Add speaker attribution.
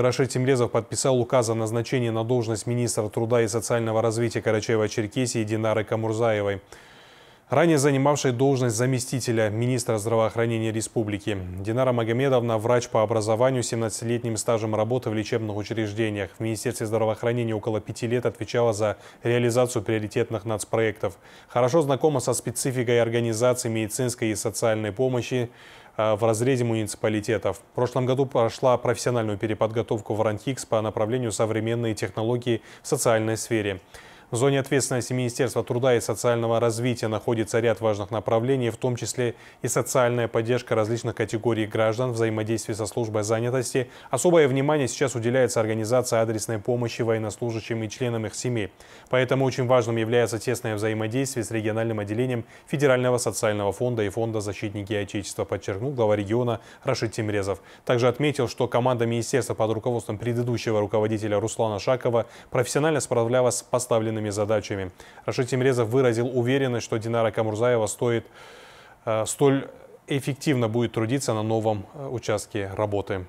Speaker 1: Рашид Тимлезов подписал указ о назначении на должность министра труда и социального развития Карачаева-Черкесии Динары Камурзаевой, ранее занимавшей должность заместителя министра здравоохранения республики. Динара Магомедовна – врач по образованию, 17-летним стажем работы в лечебных учреждениях. В Министерстве здравоохранения около пяти лет отвечала за реализацию приоритетных нацпроектов. Хорошо знакома со спецификой организации медицинской и социальной помощи, Э, в разрезе муниципалитетов. В прошлом году прошла профессиональную переподготовку Ворантикс по направлению современные технологии в социальной сфере. В зоне ответственности Министерства труда и социального развития находится ряд важных направлений, в том числе и социальная поддержка различных категорий граждан, взаимодействие со службой занятости. Особое внимание сейчас уделяется организации адресной помощи военнослужащим и членам их семей. Поэтому очень важным является тесное взаимодействие с региональным отделением Федерального социального фонда и Фонда защитники Отечества, подчеркнул глава региона Рашид Тимрезов. Также отметил, что команда Министерства под руководством предыдущего руководителя Руслана Шакова профессионально справлялась с поставленными новыми задачами. Рашид Тимрезов выразил уверенность, что Динара Камурзаева стоит, э, столь эффективно будет трудиться на новом э, участке работы.